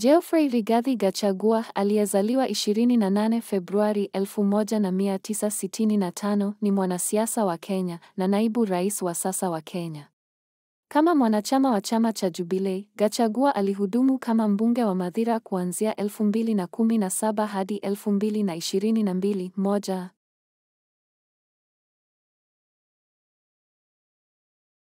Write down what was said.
Geoffrey Rigathi Gachagua aliyezaliwa 28 Februari 1965 ni mwanasiasa wa Kenya na naibu rais wa sasa wa Kenya. Kama mwanachama wa chama cha Jubilee, Gachagua alihudumu kama mbunge wa Mathira kuanzia 2017 hadi 2022. Moja,